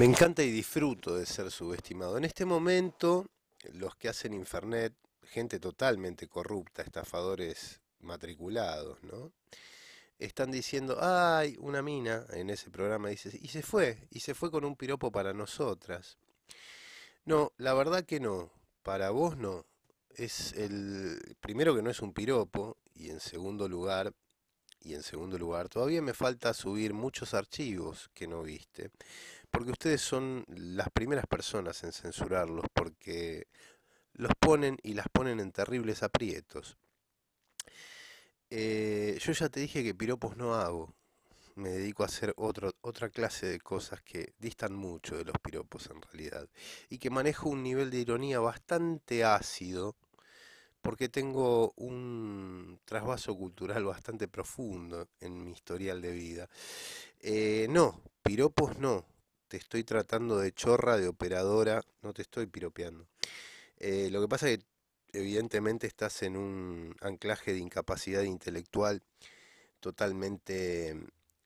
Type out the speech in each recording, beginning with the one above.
Me encanta y disfruto de ser subestimado. En este momento, los que hacen Internet, gente totalmente corrupta, estafadores matriculados, ¿no? Están diciendo, ay, una mina en ese programa dice, y se fue, y se fue con un piropo para nosotras. No, la verdad que no, para vos no. Es el, primero que no es un piropo, y en segundo lugar, y en segundo lugar, todavía me falta subir muchos archivos que no viste, porque ustedes son las primeras personas en censurarlos, porque los ponen y las ponen en terribles aprietos. Eh, yo ya te dije que piropos no hago, me dedico a hacer otro, otra clase de cosas que distan mucho de los piropos en realidad, y que manejo un nivel de ironía bastante ácido porque tengo un trasvaso cultural bastante profundo en mi historial de vida. Eh, no, piropos no. Te estoy tratando de chorra, de operadora, no te estoy piropeando. Eh, lo que pasa es que evidentemente estás en un anclaje de incapacidad intelectual totalmente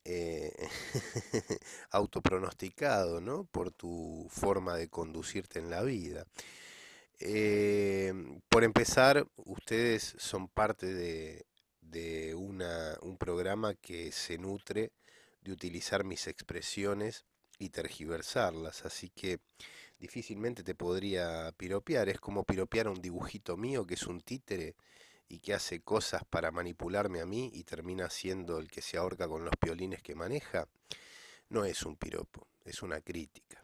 eh, autopronosticado, ¿no? Por tu forma de conducirte en la vida. Eh, por empezar, ustedes son parte de, un programa que se nutre de utilizar mis expresiones y tergiversarlas, así que difícilmente te podría piropear, es como piropear a un dibujito mío que es un títere y que hace cosas para manipularme a mí y termina siendo el que se ahorca con los piolines que maneja, no es un piropo, es una crítica.